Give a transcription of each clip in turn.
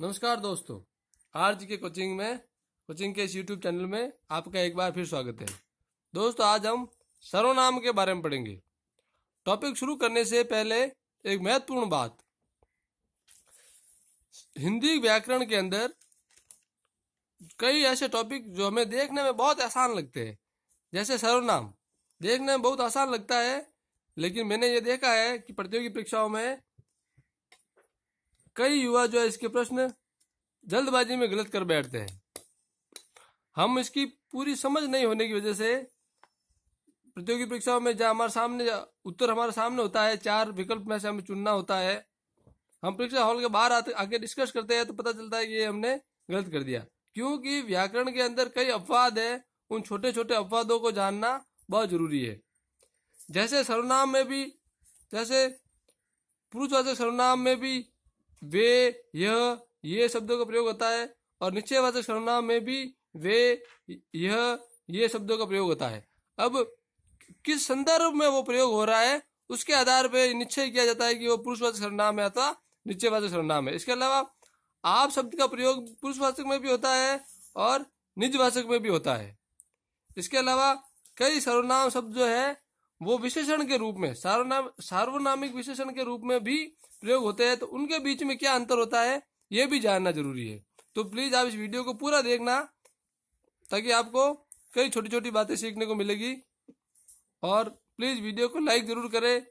नमस्कार दोस्तों आज के कोचिंग में कोचिंग के इस यूट्यूब चैनल में आपका एक बार फिर स्वागत है दोस्तों आज हम सर्वनाम के बारे में पढ़ेंगे टॉपिक शुरू करने से पहले एक महत्वपूर्ण बात हिंदी व्याकरण के अंदर कई ऐसे टॉपिक जो हमें देखने में बहुत आसान लगते हैं जैसे सर्वनाम देखने में बहुत आसान लगता है लेकिन मैंने ये देखा है कि प्रतियोगी परीक्षाओं में कई युवा जो है इसके प्रश्न जल्दबाजी में गलत कर बैठते हैं हम इसकी पूरी समझ नहीं होने की वजह से प्रतियोगी परीक्षाओं में जहाँ हमारे सामने उत्तर हमारे सामने होता है चार विकल्प में से हमें चुनना होता है हम परीक्षा हॉल के बाहर आते आके डिस्कस करते हैं तो पता चलता है कि ये हमने गलत कर दिया क्योंकि व्याकरण के अंदर कई अपवाद है उन छोटे छोटे अपवादों को जानना बहुत जरूरी है जैसे सर्वनाम में भी जैसे पुरुषवाचक सर्वनाम में भी वे यह ये शब्दों का प्रयोग होता है और वाचक सर्वनाम में भी वे यह ये शब्दों का प्रयोग होता है अब किस संदर्भ में वो प्रयोग हो रहा है उसके आधार पर निश्चय किया जाता है कि वो पुरुषवाचक सर्वनाम है अथवा निश्चयवाचक सर्वनाम है इसके अलावा आप शब्द का प्रयोग पुरुषवाचक में भी होता है और निजवाचक में भी होता है इसके अलावा कई सर्वनाम शब्द जो है वो विशेषण के रूप में सार्वना सार्वनामिक विशेषण के रूप में भी प्रयोग होते हैं तो उनके बीच में क्या अंतर होता है ये भी जानना जरूरी है तो प्लीज आप इस वीडियो को पूरा देखना ताकि आपको कई छोटी छोटी बातें सीखने को मिलेगी और प्लीज वीडियो को लाइक जरूर करें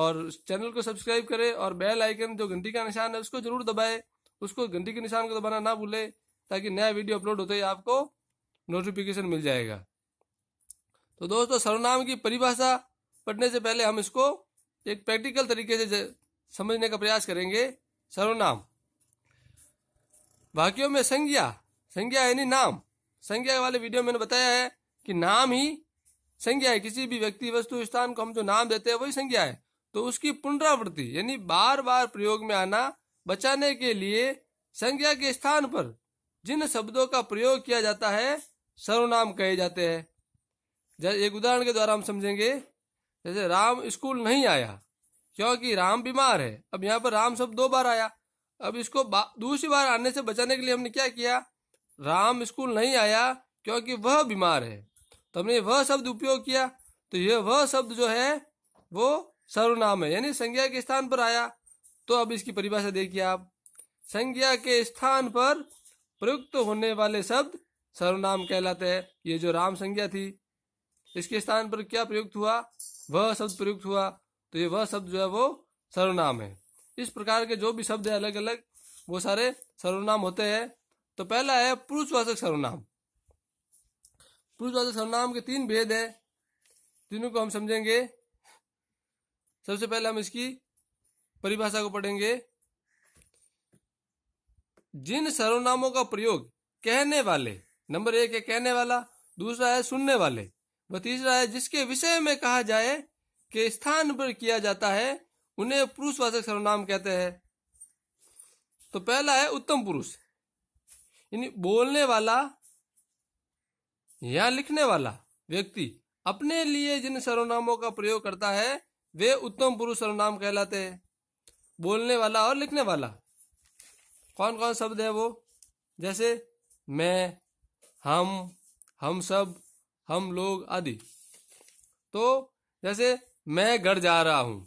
और चैनल को सब्सक्राइब करें और बेल आइकन जो घंटी का निशान है उसको जरूर दबाए उसको घंटी के निशान को दबाना ना भूले ताकि नया वीडियो अपलोड होते ही आपको नोटिफिकेशन मिल जाएगा तो दोस्तों सर्वनाम की परिभाषा पढ़ने से पहले हम इसको एक प्रैक्टिकल तरीके से समझने का प्रयास करेंगे सर्वनाम वाक्यों में संज्ञा संज्ञा यानी नाम संज्ञा वाले वीडियो मैंने बताया है कि नाम ही संज्ञा है किसी भी व्यक्ति वस्तु स्थान को हम जो नाम देते हैं वही संज्ञा है तो उसकी पुनरावृत्ति यानी बार बार प्रयोग में आना बचाने के लिए संज्ञा के स्थान पर जिन शब्दों का प्रयोग किया जाता है सर्वनाम कहे जाते हैं जैसे एक उदाहरण के द्वारा हम समझेंगे जैसे राम स्कूल नहीं आया क्योंकि राम बीमार है अब यहाँ पर राम शब्द दो बार आया अब इसको बा, दूसरी बार आने से बचाने के लिए हमने क्या किया राम स्कूल नहीं आया क्योंकि वह बीमार है तो हमने वह शब्द उपयोग किया तो यह वह शब्द जो है वो सर्वनाम है यानी संज्ञा के स्थान पर आया तो अब इसकी परिभाषा देखिए आप संज्ञा के स्थान पर प्रयुक्त होने वाले शब्द सर्वनाम कहलाते हैं ये जो राम संज्ञा थी तो इसके स्थान पर क्या प्रयुक्त हुआ वह शब्द प्रयुक्त हुआ तो ये वह शब्द जो है वो सर्वनाम है इस प्रकार के जो भी शब्द है अलग अलग वो सारे सर्वनाम होते हैं तो पहला है पुरुषवाचक सर्वनाम पुरुषवाचक सर्वनाम के तीन भेद है तीनों को हम समझेंगे सबसे पहले हम इसकी परिभाषा को पढ़ेंगे जिन सर्वनामों का प्रयोग कहने वाले नंबर एक है कहने वाला दूसरा है सुनने वाले तीसरा है जिसके विषय में कहा जाए के स्थान पर किया जाता है उन्हें पुरुषवाचक सर्वनाम कहते हैं तो पहला है उत्तम पुरुष यानी बोलने वाला या लिखने वाला व्यक्ति अपने लिए जिन सर्वनामों का प्रयोग करता है वे उत्तम पुरुष सर्वनाम कहलाते हैं बोलने वाला और लिखने वाला कौन कौन शब्द है वो जैसे मैं हम हम सब हम लोग आदि तो जैसे मैं घर जा रहा हूं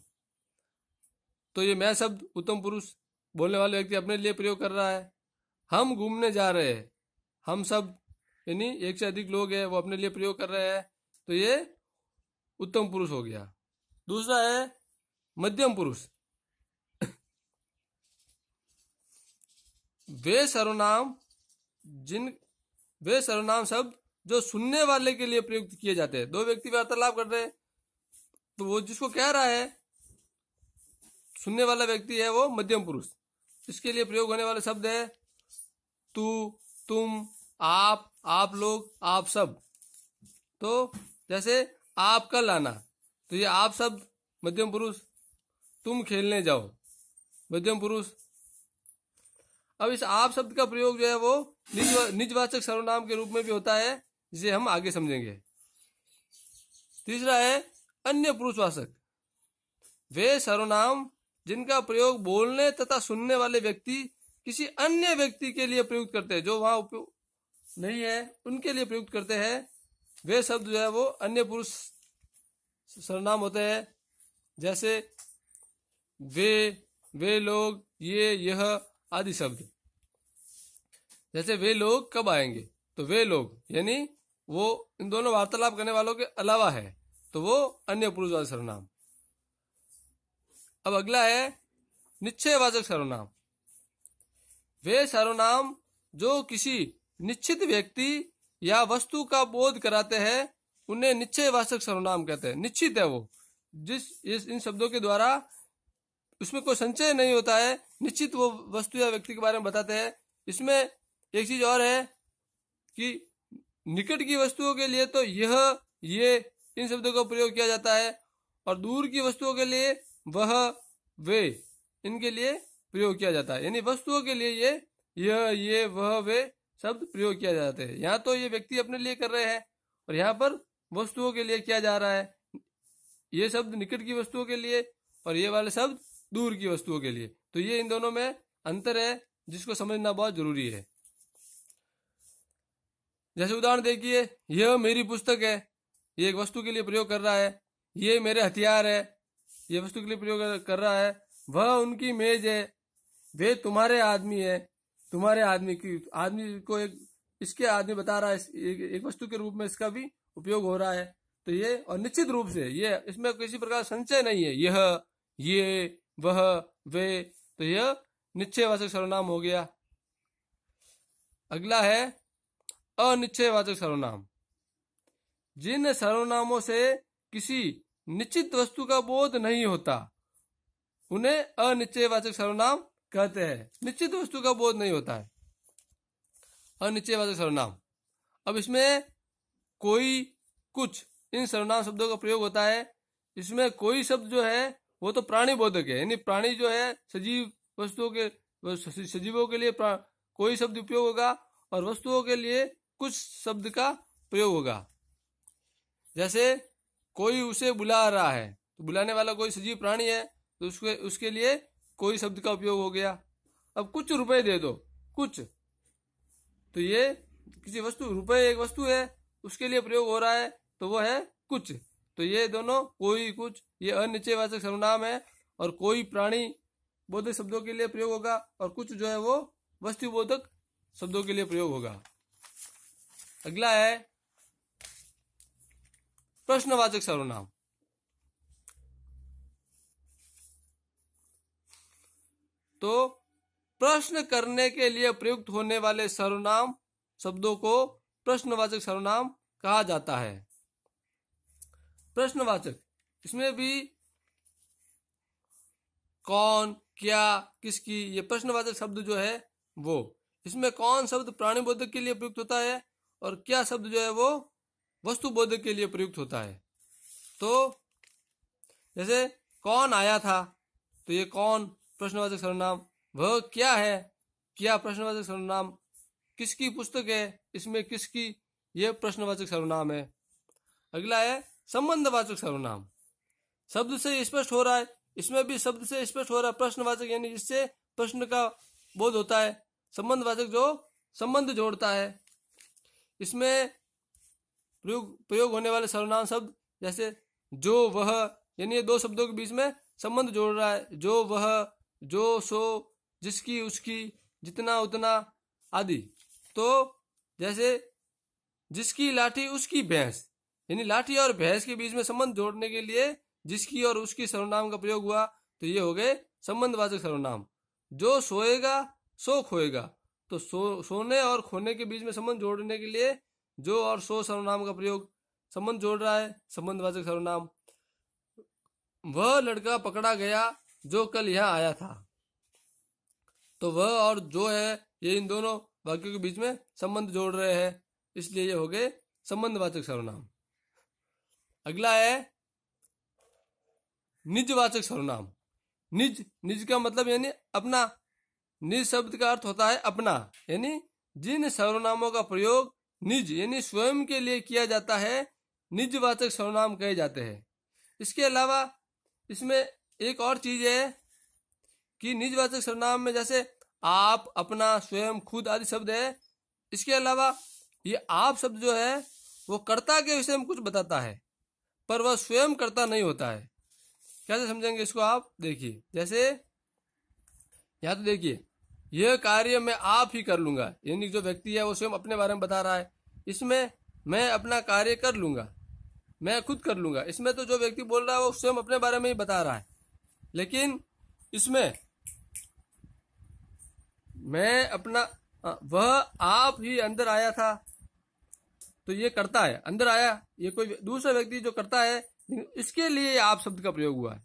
तो ये मैं शब्द उत्तम पुरुष बोलने वाले व्यक्ति अपने लिए प्रयोग कर रहा है हम घूमने जा रहे हैं हम सब यानी एक से अधिक लोग हैं वो अपने लिए प्रयोग कर रहे हैं तो ये उत्तम पुरुष हो गया दूसरा है मध्यम पुरुष वे सर्वनाम जिन वे सर्वनाम शब्द जो सुनने वाले के लिए प्रयुक्त किए जाते हैं दो व्यक्ति वार्तालाप कर रहे हैं तो वो जिसको कह रहा है सुनने वाला व्यक्ति है वो मध्यम पुरुष इसके लिए प्रयोग होने वाले शब्द है तू तुम आप आप लोग आप सब तो जैसे आप कल आना तो ये आप सब मध्यम पुरुष तुम खेलने जाओ मध्यम पुरुष अब इस आप शब्द का प्रयोग जो है वो निज निजवाचक सर्वनाम के रूप में भी होता है जिसे हम आगे समझेंगे तीसरा है अन्य पुरुषवासक वे सर्वनाम जिनका प्रयोग बोलने तथा सुनने वाले व्यक्ति किसी अन्य व्यक्ति के लिए प्रयुक्त करते हैं जो वहां उपयोग नहीं है उनके लिए प्रयुक्त करते हैं वे शब्द जो है वो अन्य पुरुष सर्वनाम होते हैं जैसे वे वे लोग ये यह आदि शब्द जैसे वे लोग कब आएंगे तो वे लोग यानी वो इन दोनों वार्तालाप करने वालों के अलावा है तो वो अन्य पुरुषवाचक सर्वनाम अब अगला है निश्चयवाचक सर्वनाम वे सर्वनाम जो किसी निश्चित व्यक्ति या वस्तु का बोध कराते हैं उन्हें निश्चयवाचक सर्वनाम कहते हैं निश्चित है वो जिस इस इन शब्दों के द्वारा उसमें कोई संचय नहीं होता है निश्चित वो वस्तु या व्यक्ति के बारे में बताते हैं इसमें एक चीज और है कि निकट की वस्तुओं के लिए तो यह ये इन शब्दों का प्रयोग किया जाता है और दूर की वस्तुओं के लिए वह वे इनके लिए प्रयोग किया जाता है यानी वस्तुओं के लिए ये यह ये वह वे शब्द प्रयोग किया जाते हैं यहाँ तो ये व्यक्ति अपने लिए कर रहे हैं और यहाँ पर वस्तुओं के लिए किया जा रहा है ये शब्द निकट की वस्तुओं के लिए और ये वाले शब्द दूर की वस्तुओं के लिए तो ये इन दोनों में अंतर है जिसको समझना बहुत जरूरी है जैसे उदाहरण देखिए यह मेरी पुस्तक है ये एक वस्तु के लिए प्रयोग कर रहा है ये मेरे हथियार है ये वस्तु के लिए प्रयोग कर रहा है वह उनकी मेज है वे तुम्हारे आदमी है तुम्हारे आदमी की आदमी को एक इसके आदमी बता रहा है एक, एक वस्तु के रूप में इसका भी उपयोग हो रहा है तो ये और निश्चित रूप से ये इसमें किसी प्रकार संचय नहीं है यह ये वह वे तो यह निश्चयवाचक सर्वनाम हो गया अगला है अनिश्चयवाचक सर्वनाम जिन सर्वनामों से किसी निश्चित वस्तु का बोध नहीं होता उन्हें अनिश्चयवाचक सर्वनाम कहते हैं निश्चित वस्तु का बोध नहीं होता है अनिश्चयवाचक सर्वनाम अब इसमें कोई कुछ इन सर्वनाम शब्दों का प्रयोग होता है इसमें कोई शब्द जो है वो तो प्राणी बोधक है यानी प्राणी जो है सजीव वस्तुओं के सजीवों के लिए कोई शब्द उपयोग होगा और वस्तुओं के लिए कुछ शब्द का प्रयोग होगा जैसे कोई उसे बुला रहा है तो बुलाने वाला कोई सजीव प्राणी है तो उसके उसके लिए कोई शब्द का उपयोग हो गया अब कुछ रुपए दे दो कुछ तो ये किसी वस्तु रुपए एक वस्तु है उसके लिए प्रयोग हो रहा है तो वो है कुछ तो ये दोनों कोई कुछ ये अनिचयवाचक सर्वनाम है और कोई प्राणी बोधक शब्दों के लिए प्रयोग होगा और कुछ जो है वो वस्तु बोधक शब्दों के लिए प्रयोग होगा अगला है प्रश्नवाचक सर्वनाम तो प्रश्न करने के लिए प्रयुक्त होने वाले सर्वनाम शब्दों को प्रश्नवाचक सर्वनाम कहा जाता है प्रश्नवाचक इसमें भी कौन क्या किसकी ये प्रश्नवाचक शब्द जो है वो इसमें कौन शब्द प्राणी बोधक के लिए प्रयुक्त होता है और क्या शब्द जो है वो वस्तु बोध के लिए प्रयुक्त होता है तो जैसे कौन आया था तो ये कौन प्रश्नवाचक सर्वनाम वह क्या है क्या प्रश्नवाचक सर्वनाम किसकी पुस्तक है इसमें किसकी यह प्रश्नवाचक सर्वनाम है अगला है संबंधवाचक सर्वनाम शब्द से स्पष्ट हो रहा है इसमें भी शब्द से स्पष्ट हो रहा है प्रश्नवाचक यानी जिससे प्रश्न का बोध होता है संबंधवाचक जो संबंध जोड़ता है इसमें प्रयोग प्रयोग होने वाले सर्वनाम शब्द जैसे जो वह यानी ये दो शब्दों के बीच में संबंध जोड़ रहा है जो वह जो सो जिसकी उसकी जितना उतना आदि तो जैसे जिसकी लाठी उसकी भैंस यानी लाठी और भैंस के बीच में संबंध जोड़ने के लिए जिसकी और उसकी सर्वनाम का प्रयोग हुआ तो ये हो गए संबंधवाचक सर्वनाम जो सोएगा सो खोएगा तो सो सोने और खोने के बीच में संबंध जोड़ने के लिए जो और सो सर्वनाम का प्रयोग संबंध जोड़ रहा है संबंधवाचक सर्वनाम वह लड़का पकड़ा गया जो कल यहाँ आया था तो वह और जो है ये इन दोनों वाक्यों के बीच में संबंध जोड़ रहे हैं इसलिए ये हो गए संबंधवाचक सर्वनाम अगला है निजवाचक सर्वनाम निज निज का मतलब यानी अपना निज शब्द का अर्थ होता है अपना यानी जिन सर्वनामों का प्रयोग निज यानी स्वयं के लिए किया जाता है निजवाचक सर्वनाम कहे जाते हैं इसके अलावा इसमें एक और चीज है कि निजवाचक सर्वनाम में जैसे आप अपना स्वयं खुद आदि शब्द है इसके अलावा ये आप शब्द जो है वो कर्ता के विषय में कुछ बताता है पर वह स्वयं कर्ता नहीं होता है कैसे समझेंगे इसको आप देखिए जैसे यहाँ तो देखिए यह कार्य मैं आप ही कर लूंगा यानी जो व्यक्ति है वो स्वयं अपने बारे में बता रहा है इसमें मैं अपना कार्य कर लूंगा मैं खुद कर लूंगा इसमें तो जो व्यक्ति बोल रहा है वो स्वयं अपने बारे में ही बता रहा है लेकिन इसमें मैं अपना वह आप ही अंदर आया था तो ये करता है अंदर आया ये कोई दूसरा व्यक्ति जो करता है इसके लिए आप शब्द का प्रयोग हुआ है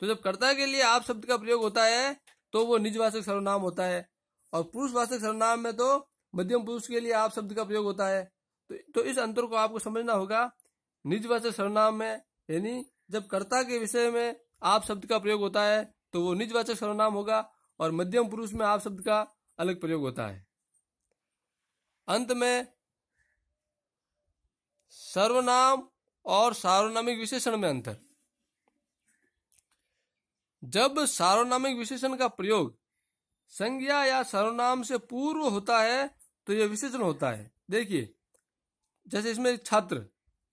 तो जब कर्ता के लिए आप शब्द का प्रयोग होता है तो वो निजवाचक सर्वनाम होता है और पुरुषवाचक सर्वनाम में तो मध्यम पुरुष के लिए आप शब्द का प्रयोग होता है तो, तो इस अंतर को आपको समझना होगा निजवाचक सर्वनाम में यानी जब कर्ता के विषय में आप शब्द का प्रयोग होता है तो वो निजवाचक सर्वनाम होगा और मध्यम पुरुष में आप शब्द का अलग प्रयोग होता है अंत में सर्वनाम और सार्वनामिक विशेषण में अंतर जब सार्वनामिक विशेषण का प्रयोग संज्ञा या सर्वनाम से पूर्व होता है तो यह विशेषण होता है देखिए जैसे इसमें छात्र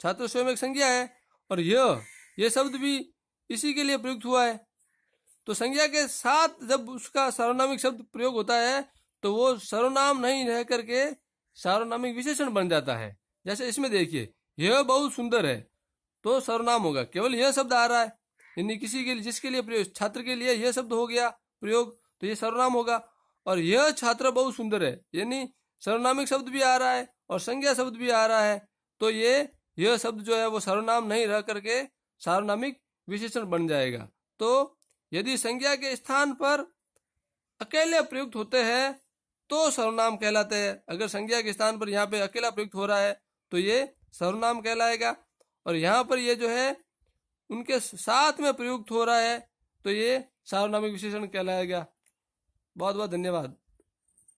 छात्र स्वयं एक संज्ञा है और यह यह शब्द भी इसी के लिए प्रयुक्त हुआ है तो संज्ञा के साथ जब उसका सर्वनामिक शब्द प्रयोग होता है तो वो सर्वनाम नहीं रह करके सार्वनामिक विशेषण बन जाता है जैसे इसमें देखिए यह बहुत सुंदर है तो सर्वनाम होगा केवल यह शब्द आ रहा है यानी किसी के लिए जिसके लिए प्रयोग छात्र के लिए यह शब्द हो गया प्रयोग तो ये सर्वनाम होगा और यह छात्र बहुत सुंदर है यानी सर्वनामिक शब्द भी आ रहा है और संज्ञा शब्द भी आ रहा है तो ये यह शब्द जो है वो सर्वनाम नहीं रह करके सार्वनामिक विशेषण बन जाएगा तो यदि संज्ञा के स्थान पर अकेले प्रयुक्त होते हैं तो सर्वनाम कहलाते हैं अगर संज्ञा के स्थान पर यहाँ पे अकेला प्रयुक्त हो रहा है तो ये सर्वनाम कहलाएगा और यहाँ पर ये जो है उनके साथ में प्रयुक्त हो रहा है तो ये सार्वनामिक विशेषण कहलाया गया बहुत बहुत धन्यवाद